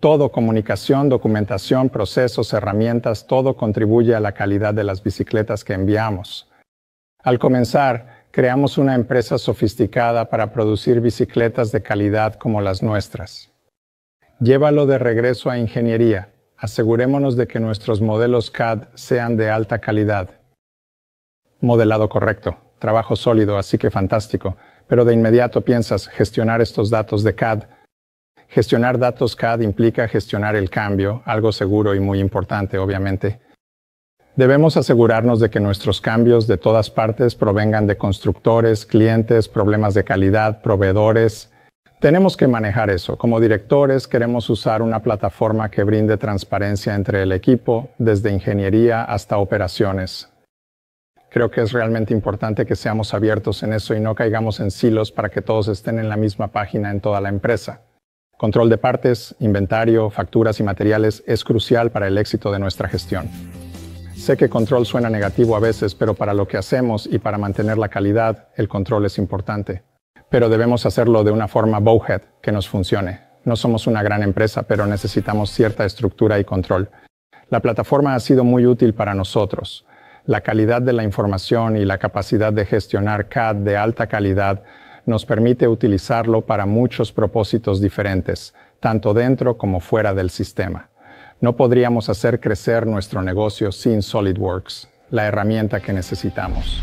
Todo, comunicación, documentación, procesos, herramientas, todo contribuye a la calidad de las bicicletas que enviamos. Al comenzar, creamos una empresa sofisticada para producir bicicletas de calidad como las nuestras. Llévalo de regreso a ingeniería. Asegurémonos de que nuestros modelos CAD sean de alta calidad. Modelado correcto. Trabajo sólido, así que fantástico pero de inmediato piensas gestionar estos datos de CAD. Gestionar datos CAD implica gestionar el cambio, algo seguro y muy importante, obviamente. Debemos asegurarnos de que nuestros cambios de todas partes provengan de constructores, clientes, problemas de calidad, proveedores. Tenemos que manejar eso. Como directores queremos usar una plataforma que brinde transparencia entre el equipo, desde ingeniería hasta operaciones creo que es realmente importante que seamos abiertos en eso y no caigamos en silos para que todos estén en la misma página en toda la empresa. Control de partes, inventario, facturas y materiales es crucial para el éxito de nuestra gestión. Sé que control suena negativo a veces, pero para lo que hacemos y para mantener la calidad, el control es importante. Pero debemos hacerlo de una forma bowhead que nos funcione. No somos una gran empresa, pero necesitamos cierta estructura y control. La plataforma ha sido muy útil para nosotros la calidad de la información y la capacidad de gestionar CAD de alta calidad nos permite utilizarlo para muchos propósitos diferentes, tanto dentro como fuera del sistema. No podríamos hacer crecer nuestro negocio sin SolidWorks, la herramienta que necesitamos.